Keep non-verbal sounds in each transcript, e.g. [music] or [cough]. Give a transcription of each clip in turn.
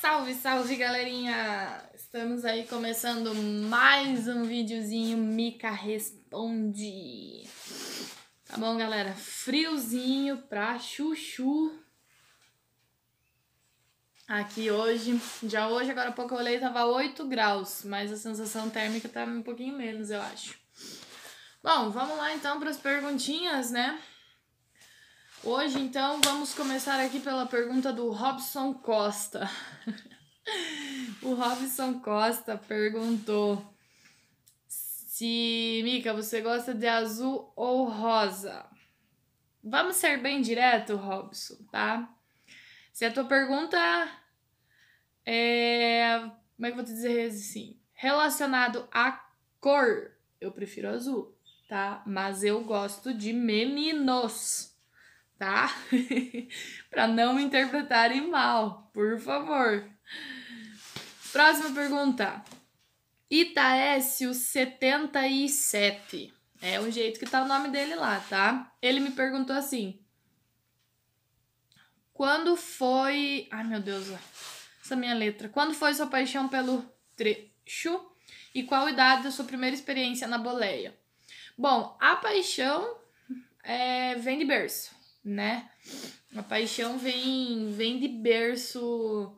Salve, salve galerinha! Estamos aí começando mais um videozinho Mica Responde. Tá bom, galera? Friozinho pra chuchu. Aqui hoje, já hoje, agora há pouco eu olhei, tava 8 graus, mas a sensação térmica tá um pouquinho menos, eu acho. Bom, vamos lá então para as perguntinhas, né? Hoje, então, vamos começar aqui pela pergunta do Robson Costa. [laughs] o Robson Costa perguntou se, Mica, você gosta de azul ou rosa? Vamos ser bem direto, Robson, tá? Se a tua pergunta é. Como é que eu vou te dizer assim? Relacionado à cor, eu prefiro azul, tá? Mas eu gosto de meninos tá? [laughs] para não me interpretarem mal, por favor. Próxima pergunta. Itaécio 77. É o jeito que tá o nome dele lá, tá? Ele me perguntou assim: Quando foi. Ai meu Deus, essa minha letra. Quando foi sua paixão pelo trecho? E qual idade da sua primeira experiência na boleia? Bom, a paixão é, vem de berço, né? A paixão vem, vem de berço.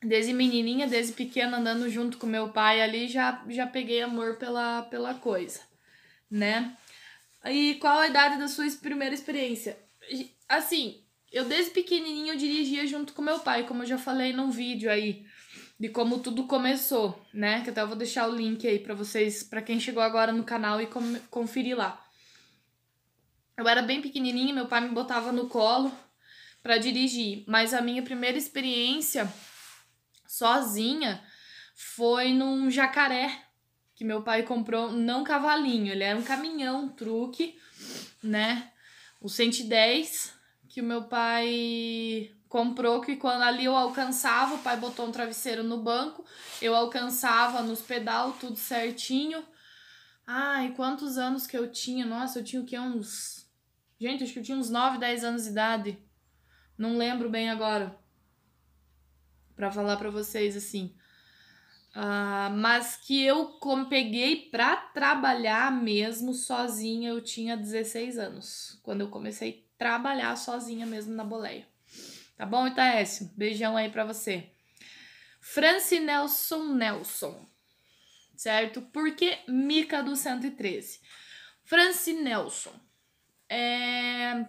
Desde menininha, desde pequena, andando junto com meu pai ali, já, já peguei amor pela, pela coisa, né? E qual a idade da sua primeira experiência? Assim, eu desde pequenininho eu dirigia junto com meu pai, como eu já falei num vídeo aí de como tudo começou, né? Que até eu vou deixar o link aí para vocês, para quem chegou agora no canal e conferir lá. Eu era bem pequenininha, meu pai me botava no colo para dirigir, mas a minha primeira experiência sozinha foi num jacaré que meu pai comprou, não cavalinho, ele era um caminhão, um truque, né? O 110 que o meu pai comprou que quando ali eu alcançava, o pai botou um travesseiro no banco, eu alcançava nos pedal, tudo certinho. Ai, quantos anos que eu tinha? Nossa, eu tinha o que uns Gente, acho que eu tinha uns 9, 10 anos de idade. Não lembro bem agora. para falar para vocês assim. Uh, mas que eu peguei pra trabalhar mesmo sozinha, eu tinha 16 anos. Quando eu comecei a trabalhar sozinha mesmo na boleia. Tá bom, Itaécio? Beijão aí pra você. Franci Nelson Nelson, certo? Por que Mica do 113? Franci Nelson. É...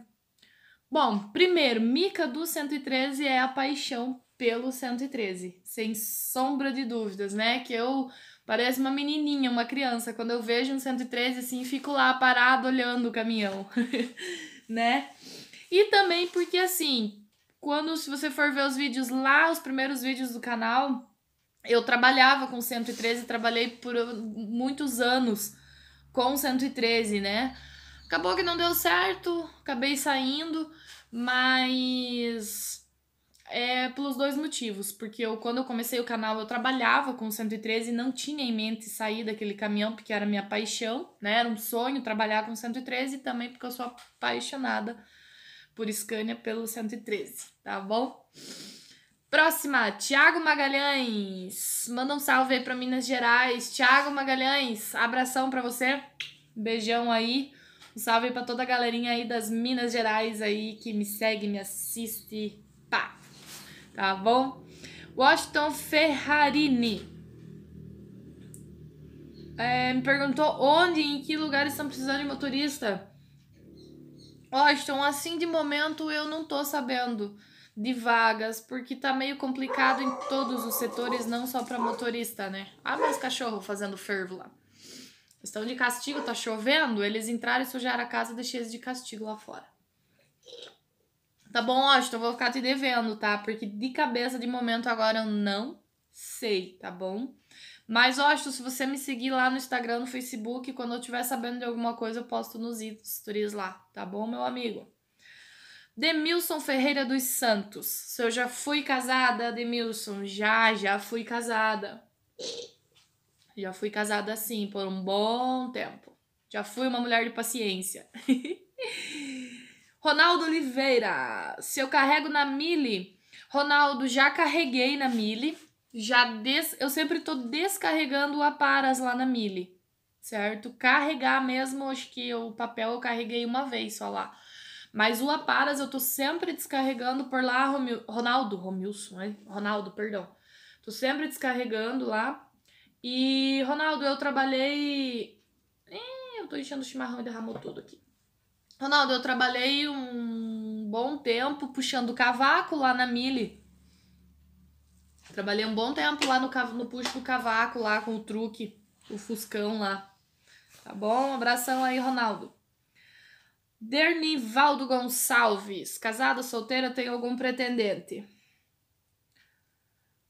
Bom, primeiro, Mica do 113 é a paixão pelo 113, sem sombra de dúvidas, né? Que eu pareço uma menininha, uma criança, quando eu vejo um 113 assim, fico lá parado olhando o caminhão, [laughs] né? E também porque assim, quando se você for ver os vídeos lá, os primeiros vídeos do canal, eu trabalhava com 113, trabalhei por muitos anos com 113, né? Acabou que não deu certo, acabei saindo, mas é pelos dois motivos, porque eu quando eu comecei o canal eu trabalhava com 113 e não tinha em mente sair daquele caminhão, porque era minha paixão, né? Era um sonho trabalhar com 113 e também porque eu sou apaixonada por Scania pelo 113, tá bom? Próxima, Tiago Magalhães. Manda um salve aí para Minas Gerais. Tiago Magalhães, abração para você. Beijão aí. Um salve para toda a galerinha aí das Minas Gerais aí que me segue, me assiste. Pá. Tá bom? Washington Ferrarini. É, me perguntou onde e em que lugares estão precisando de motorista. Washington, assim de momento eu não tô sabendo de vagas, porque tá meio complicado em todos os setores, não só para motorista, né? Ah, meus cachorro fazendo fervo lá. Estão de castigo, tá chovendo. Eles entraram e sujaram a casa, deixei eles de castigo lá fora. Tá bom, Washington, eu vou ficar te devendo, tá? Porque de cabeça, de momento agora, eu não sei, tá bom? Mas, Washington, se você me seguir lá no Instagram, no Facebook, quando eu estiver sabendo de alguma coisa, eu posto nos stories lá, tá bom, meu amigo? Demilson Ferreira dos Santos. Se eu já fui casada, Demilson, já, já fui casada. Já fui casada assim por um bom tempo. Já fui uma mulher de paciência. [laughs] Ronaldo Oliveira, se eu carrego na mili, Ronaldo, já carreguei na mili, já des... eu sempre tô descarregando o aparas lá na mili, certo? Carregar mesmo, acho que o papel eu carreguei uma vez só lá. Mas o aparas eu tô sempre descarregando por lá, Romil... Ronaldo, Romilson, né? Ronaldo, perdão. Tô sempre descarregando lá e, Ronaldo, eu trabalhei. Ih, eu tô enchendo o chimarrão e derramou tudo aqui. Ronaldo, eu trabalhei um bom tempo puxando cavaco lá na Mili. Trabalhei um bom tempo lá no, no puxo do cavaco, lá com o truque, o fuscão lá. Tá bom? Um abração aí, Ronaldo. Dernivaldo Gonçalves, casada, solteira, tem algum pretendente?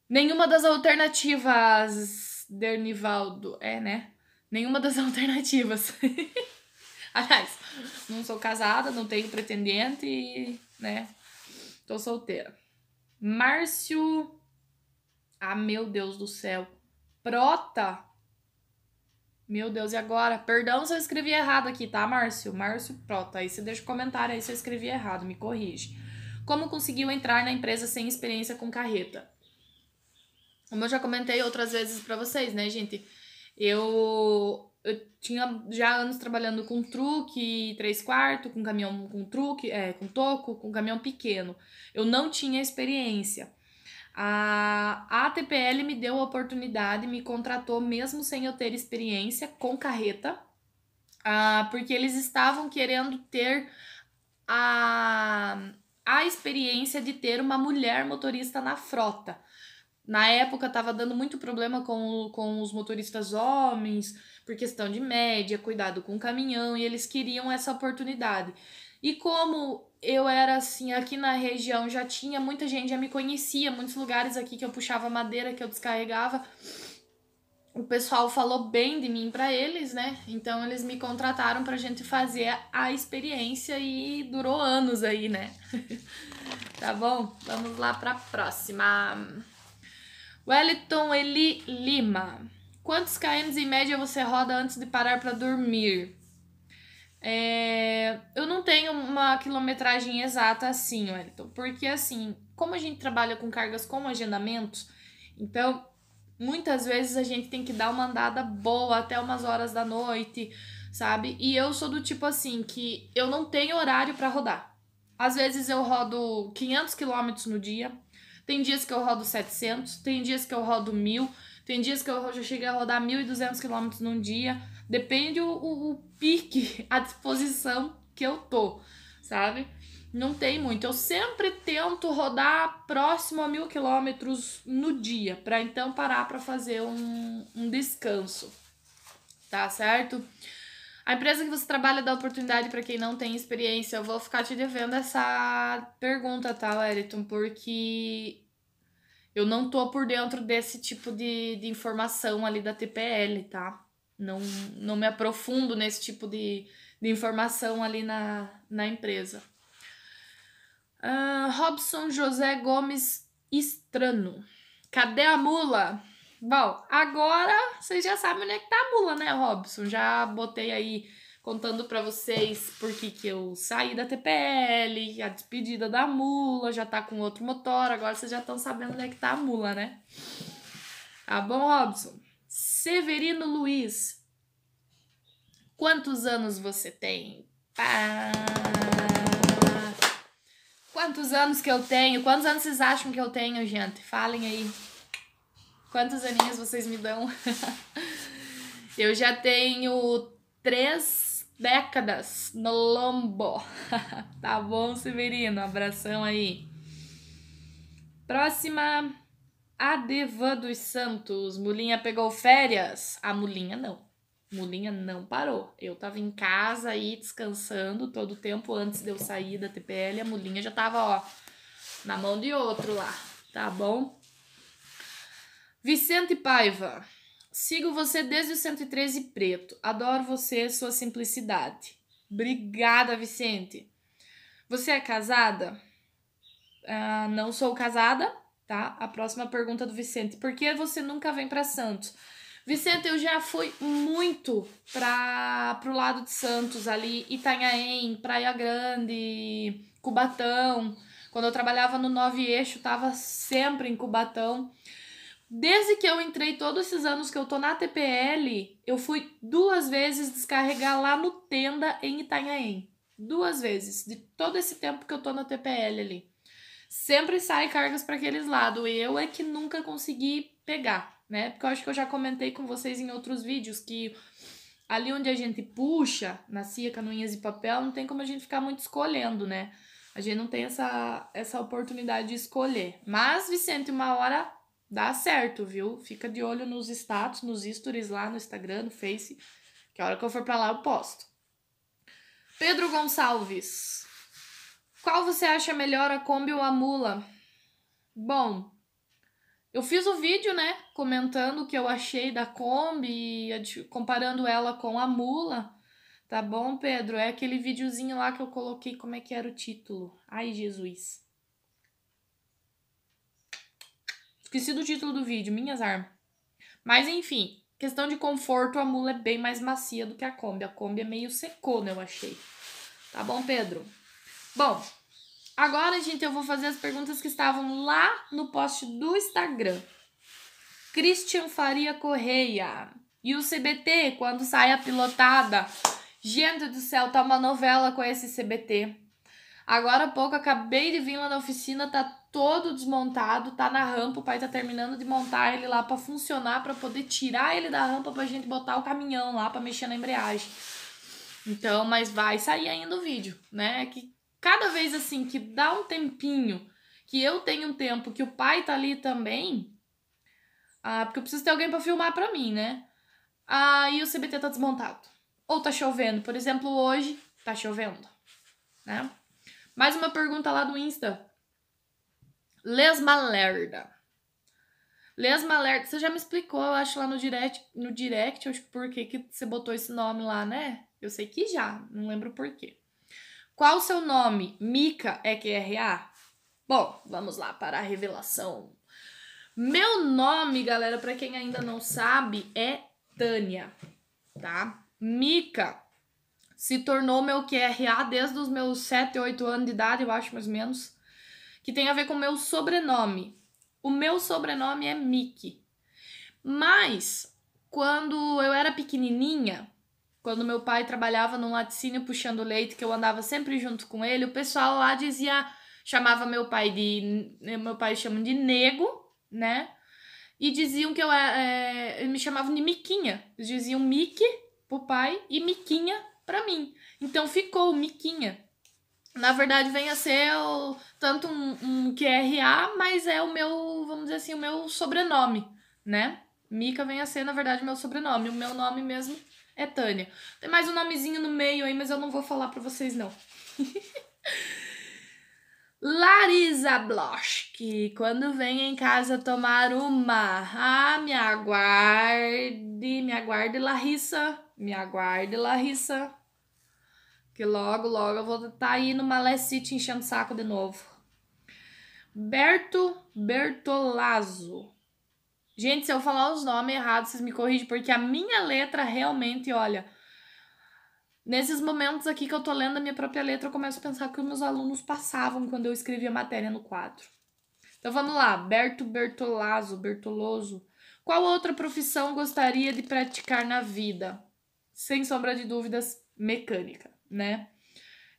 Nenhuma das alternativas Dernivaldo. É, né? Nenhuma das [laughs] alternativas. Aliás, não sou casada, não tenho pretendente e, né? Tô solteira. Márcio. Ah, meu Deus do céu. Prota. Meu Deus, e agora? Perdão se eu escrevi errado aqui, tá, Márcio? Márcio Prota. Aí você deixa o um comentário aí se eu escrevi errado, me corrige. Como conseguiu entrar na empresa sem experiência com carreta? Como eu já comentei outras vezes para vocês, né, gente? Eu, eu tinha já anos trabalhando com truque, três quartos, com caminhão com truque, é, com toco, com caminhão pequeno. Eu não tinha experiência. A, a TPL me deu a oportunidade, me contratou mesmo sem eu ter experiência com carreta, ah, porque eles estavam querendo ter a, a experiência de ter uma mulher motorista na frota. Na época tava dando muito problema com, com os motoristas homens, por questão de média, cuidado com o caminhão, e eles queriam essa oportunidade. E como eu era assim, aqui na região já tinha muita gente, já me conhecia, muitos lugares aqui que eu puxava madeira, que eu descarregava. O pessoal falou bem de mim para eles, né? Então eles me contrataram pra gente fazer a experiência e durou anos aí, né? [laughs] tá bom? Vamos lá pra próxima. Wellington Eli Lima. Quantos km em média você roda antes de parar para dormir? É... Eu não tenho uma quilometragem exata assim, Wellington, porque assim, como a gente trabalha com cargas com agendamentos, então muitas vezes a gente tem que dar uma andada boa até umas horas da noite, sabe? E eu sou do tipo assim que eu não tenho horário para rodar. Às vezes eu rodo 500 km no dia, tem dias que eu rodo 700, tem dias que eu rodo 1000, tem dias que eu já cheguei a rodar 1.200 km num dia. Depende o, o, o pique, [laughs] a disposição que eu tô, sabe? Não tem muito. Eu sempre tento rodar próximo a mil quilômetros no dia, para então parar para fazer um, um descanso, tá certo? A empresa que você trabalha dá oportunidade para quem não tem experiência. Eu vou ficar te devendo essa pergunta, tá, Wellington? Porque eu não tô por dentro desse tipo de, de informação ali da TPL, tá? Não, não me aprofundo nesse tipo de, de informação ali na, na empresa. Uh, Robson José Gomes Estrano. Cadê a mula? Bom, agora vocês já sabem onde é que tá a mula, né, Robson? Já botei aí contando para vocês por que, que eu saí da TPL, a despedida da mula, já tá com outro motor, agora vocês já estão sabendo onde é que tá a mula, né? Tá bom, Robson? Severino Luiz, quantos anos você tem? Pá! Quantos anos que eu tenho? Quantos anos vocês acham que eu tenho, gente? Falem aí. Quantos aninhos vocês me dão? [laughs] eu já tenho três décadas no lombo. [laughs] tá bom, Severino? Abração aí. Próxima. Adevan dos Santos. Mulinha pegou férias? A mulinha não. Mulinha não parou. Eu tava em casa aí descansando todo o tempo antes de eu sair da TPL. A mulinha já tava, ó, na mão de outro lá. Tá bom? Vicente Paiva, sigo você desde o 113 Preto. Adoro você, sua simplicidade. Obrigada, Vicente. Você é casada? Ah, não sou casada, tá? A próxima pergunta do Vicente. Por que você nunca vem para Santos? Vicente, eu já fui muito para pro lado de Santos ali, Itanhaém, Praia Grande, Cubatão. Quando eu trabalhava no Nove Eixo, tava sempre em Cubatão. Desde que eu entrei todos esses anos que eu tô na TPL, eu fui duas vezes descarregar lá no Tenda em Itanhaém. Duas vezes, de todo esse tempo que eu tô na TPL ali. Sempre sai cargas para aqueles lados eu é que nunca consegui pegar, né? Porque eu acho que eu já comentei com vocês em outros vídeos que ali onde a gente puxa, na cia, canoinhas e papel, não tem como a gente ficar muito escolhendo, né? A gente não tem essa, essa oportunidade de escolher. Mas, Vicente, uma hora dá certo, viu? Fica de olho nos status, nos stories lá no Instagram, no Face, que a hora que eu for para lá eu posto. Pedro Gonçalves. Qual você acha melhor, a Kombi ou a mula? Bom, eu fiz o um vídeo, né, comentando o que eu achei da Kombi, comparando ela com a mula. Tá bom, Pedro? É aquele videozinho lá que eu coloquei, como é que era o título? Ai, Jesus. Esqueci do título do vídeo, minhas armas. Mas enfim, questão de conforto, a mula é bem mais macia do que a Kombi. A Kombi é meio secona, eu achei. Tá bom, Pedro? Bom, agora, gente, eu vou fazer as perguntas que estavam lá no post do Instagram. Christian Faria Correia. E o CBT, quando sai a pilotada? Gente do céu, tá uma novela com esse CBT. Agora há pouco acabei de vir lá da oficina, tá todo desmontado, tá na rampa, o pai tá terminando de montar ele lá para funcionar, para poder tirar ele da rampa pra gente botar o caminhão lá para mexer na embreagem. Então, mas vai sair ainda o vídeo, né? Que cada vez assim que dá um tempinho, que eu tenho um tempo, que o pai tá ali também, ah, porque eu preciso ter alguém para filmar para mim, né? Aí ah, o CBT tá desmontado. Ou tá chovendo, por exemplo, hoje tá chovendo, né? Mais uma pergunta lá do Insta. Les Malerda. Les Malerda, você já me explicou, eu acho, lá no direct, no direct eu acho, por que, que você botou esse nome lá, né? Eu sei que já, não lembro por quê. Qual o seu nome? Mica é QRA? Bom, vamos lá para a revelação. Meu nome, galera, para quem ainda não sabe, é Tânia, tá? Mica se tornou meu QRA desde os meus 7, 8 anos de idade, eu acho mais ou menos, que tem a ver com o meu sobrenome. O meu sobrenome é Mickey. Mas quando eu era pequenininha, quando meu pai trabalhava num laticínio puxando leite, que eu andava sempre junto com ele, o pessoal lá dizia, chamava meu pai de, meu pai chama de nego, né? E diziam que eu é, é me chamavam de Miquinha. Eles diziam Mique pro pai e Miquinha para mim. Então ficou Miquinha. Na verdade, vem a ser o, tanto um, um QRA, mas é o meu, vamos dizer assim, o meu sobrenome, né? Mica vem a ser, na verdade, meu sobrenome. O meu nome mesmo é Tânia. Tem mais um nomezinho no meio aí, mas eu não vou falar pra vocês, não. [laughs] Larisa Bloch, quando vem em casa tomar uma. Ah, me aguarde, me aguarde, Larissa. Me aguarde, Larissa. Que logo, logo eu vou estar tá aí no Malecite enchendo saco de novo. Berto Bertolazzo. Gente, se eu falar os nomes errados, vocês me corrigem, porque a minha letra realmente, olha. Nesses momentos aqui que eu tô lendo a minha própria letra, eu começo a pensar que os meus alunos passavam quando eu escrevia a matéria no quadro. Então vamos lá, Berto Bertolazzo, Bertoloso. Qual outra profissão gostaria de praticar na vida? Sem sombra de dúvidas, mecânica né?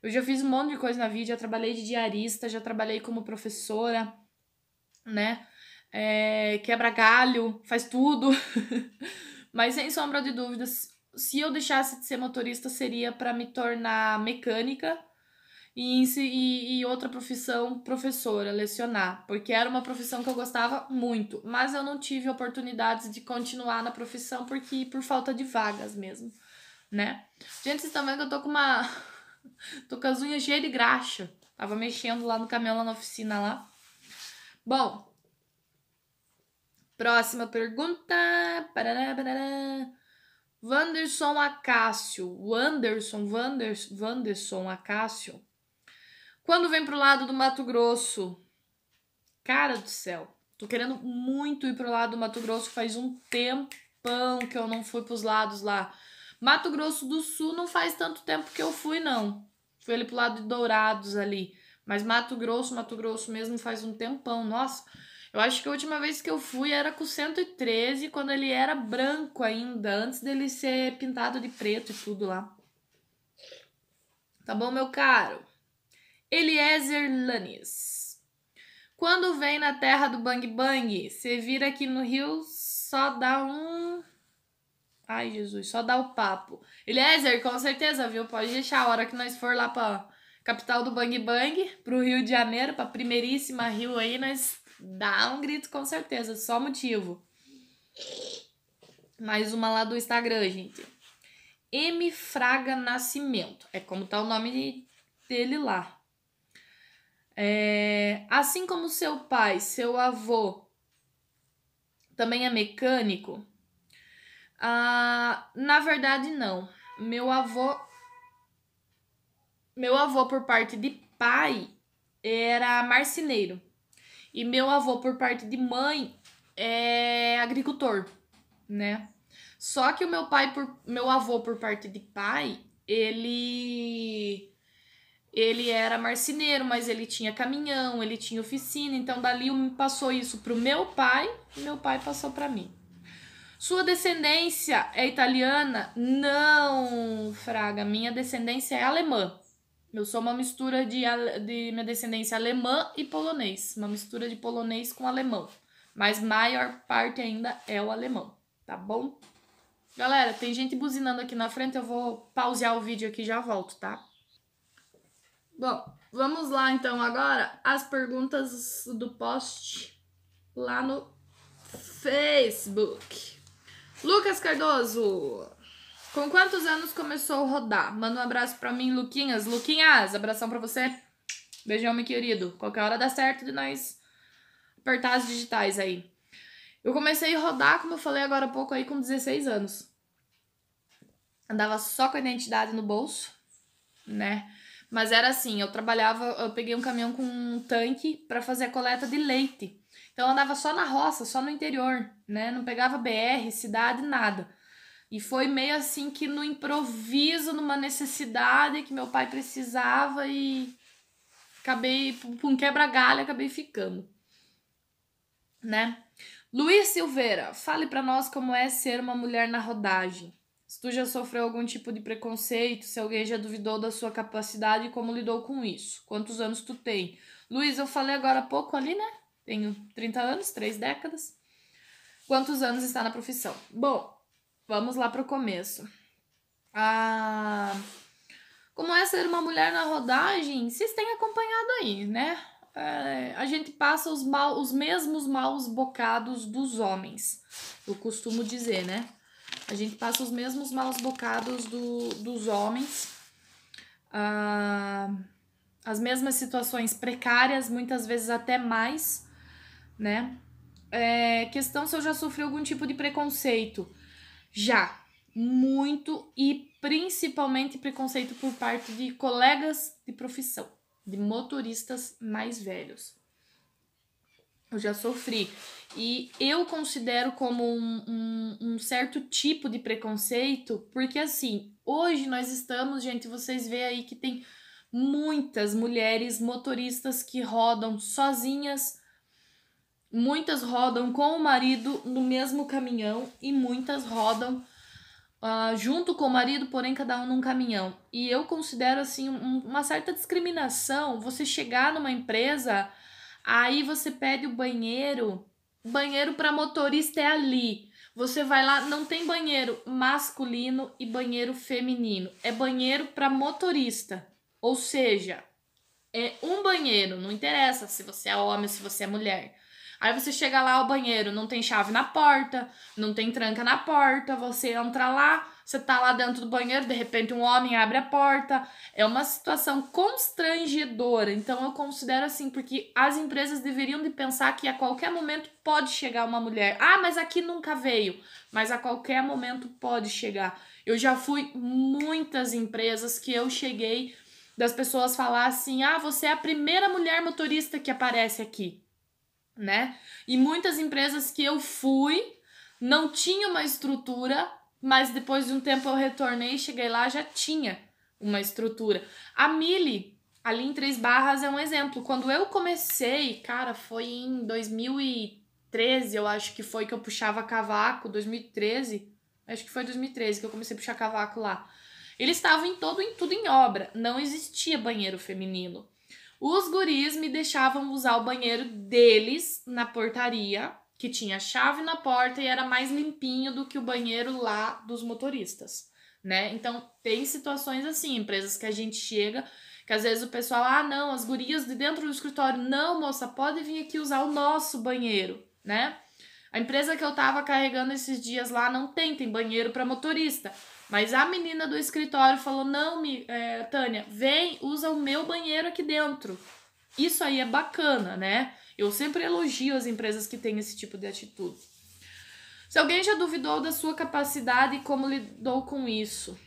Eu já fiz um monte de coisa na vida, já trabalhei de diarista, já trabalhei como professora, né? É, quebra galho, faz tudo. [laughs] Mas sem sombra de dúvidas, se eu deixasse de ser motorista, seria para me tornar mecânica e, e, e outra profissão professora, lecionar, porque era uma profissão que eu gostava muito, mas eu não tive oportunidades de continuar na profissão porque por falta de vagas mesmo né? Gente, vocês estão vendo que eu tô com uma. [laughs] tô com as unhas cheias de graxa. Tava mexendo lá no caminhão, lá na oficina lá. Bom. Próxima pergunta. Parará, parará. Wanderson Acácio. Wanderson, Wanders, Wanderson Acácio. Quando vem pro lado do Mato Grosso? Cara do céu. Tô querendo muito ir pro lado do Mato Grosso. Faz um tempão que eu não fui pros lados lá. Mato Grosso do Sul não faz tanto tempo que eu fui, não. Fui ali pro lado de Dourados ali. Mas Mato Grosso, Mato Grosso mesmo faz um tempão. Nossa, eu acho que a última vez que eu fui era com 113, quando ele era branco ainda, antes dele ser pintado de preto e tudo lá. Tá bom, meu caro? Eliezer Lanis. Quando vem na terra do Bang Bang, você vira aqui no Rio, só dá um Ai, Jesus, só dá o papo. Zer, com certeza, viu? Pode deixar a hora que nós for lá pra capital do Bang Bang, pro Rio de Janeiro, pra primeiríssima Rio aí, nós dá um grito com certeza, só motivo. Mais uma lá do Instagram, gente. M Fraga Nascimento. É como tá o nome dele lá. É, assim como seu pai, seu avô também é mecânico, ah, na verdade, não. Meu avô. Meu avô, por parte de pai, era marceneiro. E meu avô, por parte de mãe, é agricultor, né? Só que o meu pai, por, meu avô, por parte de pai, ele. Ele era marceneiro, mas ele tinha caminhão, ele tinha oficina, então dali passou isso pro meu pai, e meu pai passou para mim. Sua descendência é italiana? Não, Fraga, minha descendência é alemã. Eu sou uma mistura de, de minha descendência é alemã e polonês. Uma mistura de polonês com alemão. Mas maior parte ainda é o alemão, tá bom? Galera, tem gente buzinando aqui na frente, eu vou pausar o vídeo aqui e já volto, tá? Bom, vamos lá então agora as perguntas do post lá no Facebook. Lucas Cardoso. Com quantos anos começou a rodar? Manda um abraço pra mim, Luquinhas. Luquinhas, abração pra você. Beijão, meu querido. Qualquer hora dá certo de nós apertar as digitais aí. Eu comecei a rodar, como eu falei agora há pouco, aí com 16 anos. Andava só com a identidade no bolso, né? Mas era assim, eu trabalhava, eu peguei um caminhão com um tanque para fazer a coleta de leite. Então eu andava só na roça, só no interior, né? Não pegava BR, cidade, nada. E foi meio assim que no improviso, numa necessidade que meu pai precisava e acabei, por um quebra-galho, acabei ficando. Né? Luiz Silveira, fale para nós como é ser uma mulher na rodagem. Se tu já sofreu algum tipo de preconceito, se alguém já duvidou da sua capacidade e como lidou com isso. Quantos anos tu tem? Luiz, eu falei agora há pouco ali, né? Tenho 30 anos, três décadas. Quantos anos está na profissão? Bom, vamos lá para o começo. Ah, como é ser uma mulher na rodagem? Vocês têm acompanhado aí, né? É, a gente passa os, mal, os mesmos maus bocados dos homens, eu costumo dizer, né? A gente passa os mesmos maus bocados do, dos homens, ah, as mesmas situações precárias, muitas vezes até mais né? É, questão se eu já sofri algum tipo de preconceito. Já, muito e principalmente preconceito por parte de colegas de profissão, de motoristas mais velhos. Eu já sofri. E eu considero como um, um, um certo tipo de preconceito, porque assim, hoje nós estamos, gente, vocês veem aí que tem muitas mulheres motoristas que rodam sozinhas Muitas rodam com o marido no mesmo caminhão e muitas rodam uh, junto com o marido, porém cada um num caminhão. E eu considero assim um, uma certa discriminação você chegar numa empresa, aí você pede o banheiro, banheiro para motorista é ali. Você vai lá, não tem banheiro masculino e banheiro feminino, é banheiro para motorista. Ou seja, é um banheiro, não interessa se você é homem, se você é mulher. Aí você chega lá ao banheiro, não tem chave na porta, não tem tranca na porta, você entra lá, você tá lá dentro do banheiro, de repente um homem abre a porta. É uma situação constrangedora. Então eu considero assim, porque as empresas deveriam de pensar que a qualquer momento pode chegar uma mulher. Ah, mas aqui nunca veio. Mas a qualquer momento pode chegar. Eu já fui muitas empresas que eu cheguei das pessoas falar assim: "Ah, você é a primeira mulher motorista que aparece aqui" né? E muitas empresas que eu fui não tinha uma estrutura, mas depois de um tempo eu retornei, cheguei lá já tinha uma estrutura. A Mili, ali em Três Barras é um exemplo. Quando eu comecei, cara, foi em 2013, eu acho que foi que eu puxava cavaco, 2013, acho que foi 2013 que eu comecei a puxar cavaco lá. Eles estavam em todo em tudo em obra, não existia banheiro feminino. Os guris me deixavam usar o banheiro deles na portaria, que tinha chave na porta e era mais limpinho do que o banheiro lá dos motoristas, né? Então, tem situações assim, empresas que a gente chega, que às vezes o pessoal, ah, não, as gurias de dentro do escritório, não, moça, pode vir aqui usar o nosso banheiro, né? A empresa que eu tava carregando esses dias lá não tem, tem banheiro para motorista. Mas a menina do escritório falou: não, é, Tânia, vem, usa o meu banheiro aqui dentro. Isso aí é bacana, né? Eu sempre elogio as empresas que têm esse tipo de atitude. Se alguém já duvidou da sua capacidade e como lidou com isso?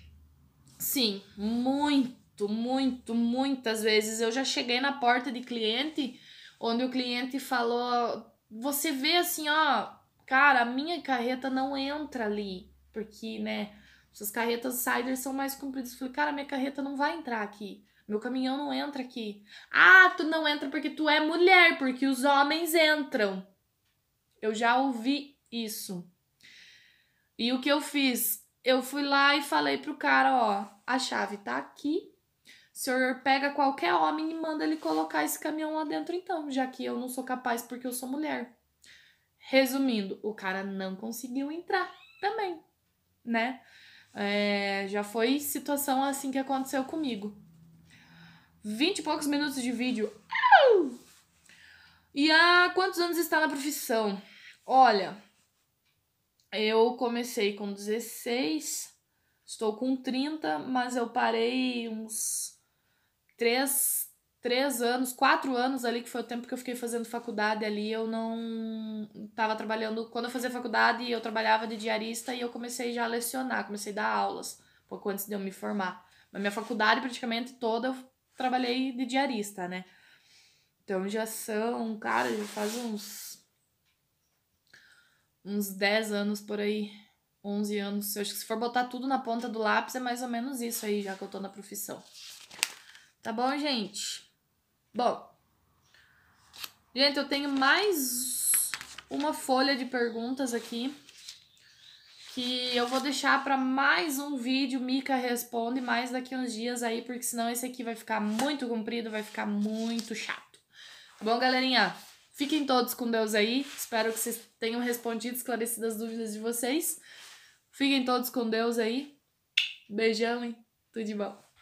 Sim, muito, muito, muitas vezes eu já cheguei na porta de cliente onde o cliente falou: "Você vê assim, ó, cara, a minha carreta não entra ali, porque, né, essas carretas siders são mais compridas. Eu falei, cara, minha carreta não vai entrar aqui. Meu caminhão não entra aqui. Ah, tu não entra porque tu é mulher, porque os homens entram. Eu já ouvi isso. E o que eu fiz? Eu fui lá e falei pro cara, ó, a chave tá aqui. O senhor pega qualquer homem e manda ele colocar esse caminhão lá dentro então, já que eu não sou capaz porque eu sou mulher. Resumindo, o cara não conseguiu entrar também, né? É, já foi situação assim que aconteceu comigo. Vinte e poucos minutos de vídeo. E há quantos anos está na profissão? Olha, eu comecei com 16, estou com 30, mas eu parei uns 3, três anos, quatro anos ali, que foi o tempo que eu fiquei fazendo faculdade ali, eu não estava trabalhando. Quando eu fazia faculdade, eu trabalhava de diarista e eu comecei já a lecionar, comecei a dar aulas, pouco antes de eu me formar. Mas minha faculdade praticamente toda eu trabalhei de diarista, né? Então já são, cara, já faz uns. uns 10 anos por aí. 11 anos. Eu acho que se for botar tudo na ponta do lápis, é mais ou menos isso aí, já que eu tô na profissão. Tá bom, gente? Bom, gente, eu tenho mais uma folha de perguntas aqui que eu vou deixar para mais um vídeo Mica responde mais daqui uns dias aí, porque senão esse aqui vai ficar muito comprido, vai ficar muito chato. Tá bom, galerinha? Fiquem todos com Deus aí. Espero que vocês tenham respondido, esclarecido as dúvidas de vocês. Fiquem todos com Deus aí. Beijão e tudo de bom.